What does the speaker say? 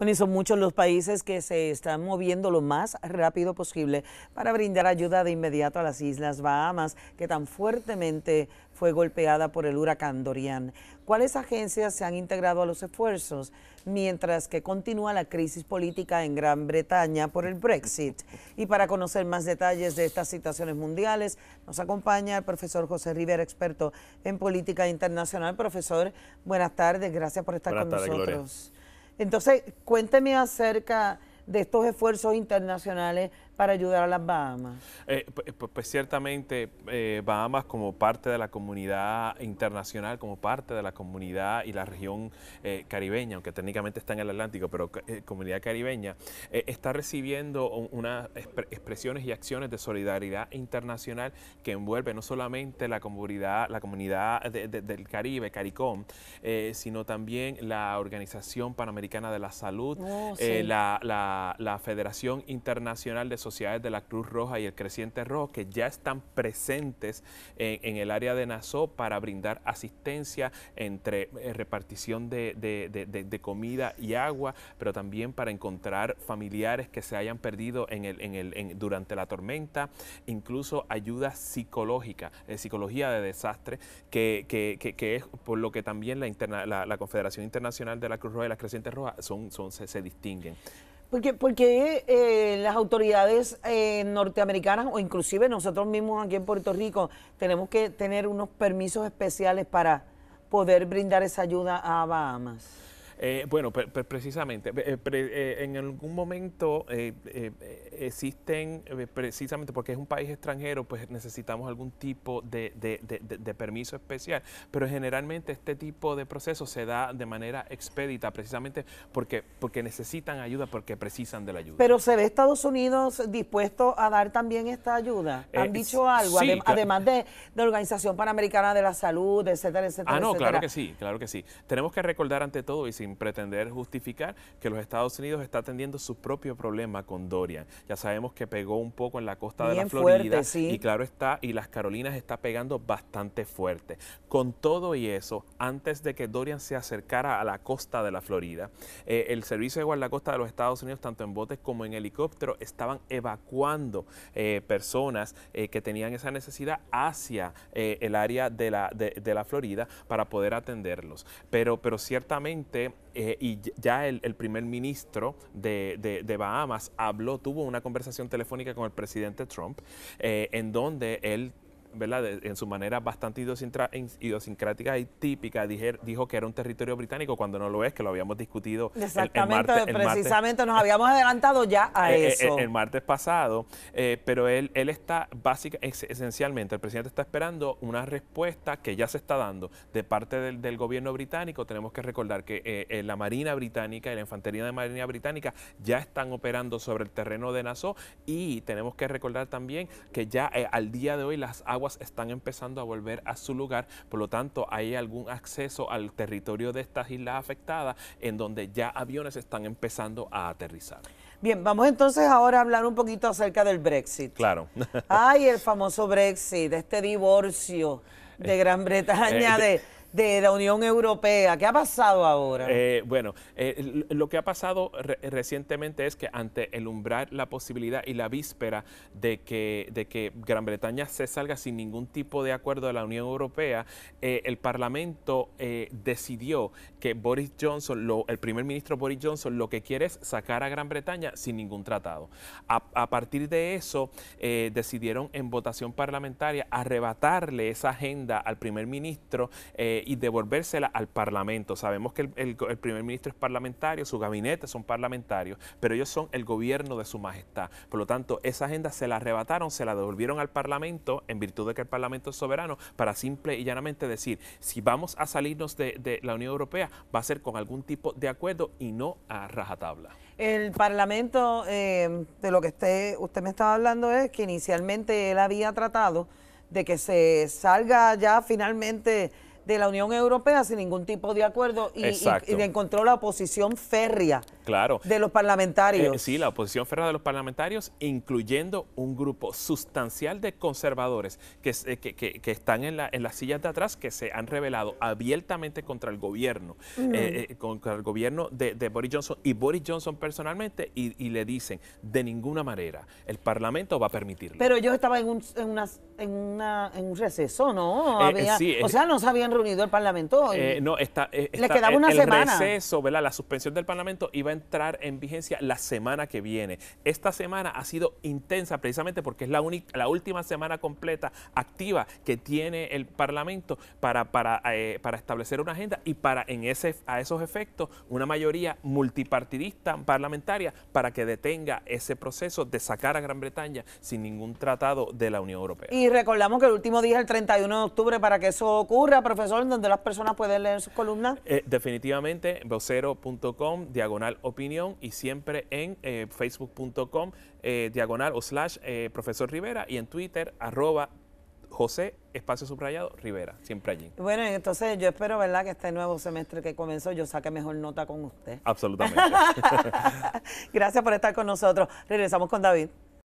Bueno, son muchos los países que se están moviendo lo más rápido posible para brindar ayuda de inmediato a las Islas Bahamas, que tan fuertemente fue golpeada por el huracán Dorian. ¿Cuáles agencias se han integrado a los esfuerzos mientras que continúa la crisis política en Gran Bretaña por el Brexit? Y para conocer más detalles de estas situaciones mundiales, nos acompaña el profesor José Rivera, experto en política internacional. Profesor, buenas tardes, gracias por estar con nosotros. Entonces, cuénteme acerca de estos esfuerzos internacionales para ayudar a las Bahamas? Eh, eh, pues, pues, ciertamente eh, Bahamas como parte de la comunidad internacional, como parte de la comunidad y la región caribeña, aunque técnicamente está en el Atlántico, pero comunidad caribeña, está recibiendo unas expresiones y acciones de solidaridad internacional que envuelve no solamente la comunidad, la comunidad del Caribe, CARICOM, sino también la Organización Panamericana de la Salud, oh, la, la Federación Internacional de sociedades de la Cruz Roja y el Creciente Rojo que ya están presentes en, el área de Nassau para brindar asistencia entre eh, repartición de, comida y agua, pero también para encontrar familiares que se hayan perdido en el, en el, durante la tormenta, incluso ayuda psicológica, eh, psicología de desastre, que, es por lo que también la, la, Confederación Internacional de la Cruz Roja y la Creciente Roja son, son, se distinguen. Porque, porque eh, las autoridades eh, norteamericanas o inclusive nosotros mismos aquí en Puerto Rico tenemos que tener unos permisos especiales para poder brindar esa ayuda a Bahamas. Eh, bueno, precisamente, eh, eh, en algún momento existen, precisamente porque es un país extranjero, pues necesitamos algún tipo de, permiso especial, pero generalmente este tipo de proceso se da de manera expedita, precisamente porque, necesitan ayuda, porque precisan de la ayuda. Pero se ve Estados Unidos dispuesto a dar también esta ayuda. ¿Han dicho algo? además de la Organización Panamericana de la Salud, etcétera, etcétera. Ah, no, claro que sí, claro que sí. Tenemos que recordar ante todo, y sin pretender justificar que los Estados Unidos está atendiendo su propio problema con Dorian. Ya sabemos que pegó un poco en la costa de la Florida y claro está, y las Carolinas está pegando bastante fuerte. Con todo y eso, antes de que Dorian se acercara a la costa de la Florida, eh, el Servicio de Guardacosta de los Estados Unidos, tanto en botes como en helicóptero, estaban evacuando eh, personas eh, que tenían esa necesidad hacia el área de la, de la Florida para poder atenderlos. Pero, pero ciertamente eh, y ya el, primer ministro de, de, Bahamas habló, tuvo una conversación telefónica con el presidente Trump, eh, en donde él ¿verdad? en su manera bastante idiosincrática y típica, dijo que era un territorio británico cuando no lo es, que lo habíamos discutido. el, martes, precisamente nos habíamos adelantado ya a eh, eh, eso. Eh, el, martes pasado, pero él, él está básicamente esencialmente, el presidente está esperando una respuesta que ya se está dando de parte del, gobierno británico. Tenemos que recordar que la Marina Británica y la Infantería de Marina Británica ya están operando sobre el terreno de Nassau y tenemos que recordar también que ya al día de hoy las aguas están empezando a volver a su lugar, por lo tanto hay algún acceso al territorio de estas islas afectadas en donde ya aviones están empezando a aterrizar. Bien, vamos entonces ahora a hablar un poquito acerca del Brexit. Claro. Ay, el famoso Brexit, este divorcio de eh, Gran Bretaña, eh, de de la Unión Europea. ¿Qué ha pasado ahora? Eh, bueno, eh, lo que ha pasado recientemente es que ante el umbral, la posibilidad y la víspera de que, de que Gran Bretaña se salga sin ningún tipo de acuerdo de la Unión Europea, eh, el Parlamento decidió que Boris Johnson, el primer ministro Boris Johnson, lo que quiere es sacar a Gran Bretaña sin ningún tratado. A, partir de eso, decidieron en votación parlamentaria arrebatarle esa agenda al primer ministro. Eh, eh, y devolvérsela al Parlamento. Sabemos que el, primer ministro es parlamentario, su gabinete son parlamentarios, pero ellos son el gobierno de su majestad. Por lo tanto, esa agenda se la arrebataron, se la devolvieron al Parlamento en virtud de que el Parlamento es soberano para simple y llanamente decir, si vamos a salirnos de, la Unión Europea, va a ser con algún tipo de acuerdo y no a rajatabla. El Parlamento, em, de lo que usted me estaba hablando es que inicialmente él había tratado de que se salga ya finalmente de la Unión Europea sin ningún tipo de acuerdo y, encontró la oposición férrea Claro. De los parlamentarios. Eh, sí, la oposición ferrada de los parlamentarios, incluyendo un grupo sustancial de conservadores que, están en, las sillas de atrás, que se han revelado abiertamente contra el gobierno, eh, eh, contra el gobierno de, Boris Johnson y Boris Johnson personalmente, y, le dicen, de ninguna manera, el Parlamento va a permitirlo. Pero yo estaba en un, una, en un receso, ¿no? o sea, no se habían reunido el Parlamento. no, está, le quedaba una semana. receso, ¿verdad? La suspensión del Parlamento iba entrar en vigencia la semana que viene. Esta semana ha sido intensa precisamente porque es la, única, la última semana completa activa que tiene el Parlamento para, eh, para, establecer una agenda y para en ese, a esos efectos una mayoría multipartidista parlamentaria para que detenga ese proceso de sacar a Gran Bretaña sin ningún tratado de la Unión Europea. Y recordamos que el último día es el 31 de octubre para que eso ocurra, profesor, donde las personas pueden leer sus columnas. Eh, definitivamente, vocero.com, diagonal opinión y siempre en eh, facebook.com eh, diagonal o slash eh, profesor Rivera y en Twitter arroba José Espacio Subrayado Rivera, siempre allí. Bueno, entonces yo espero, ¿verdad?, que este nuevo semestre que comenzó yo saque mejor nota con usted. Absolutamente. Gracias por estar con nosotros. Regresamos con David.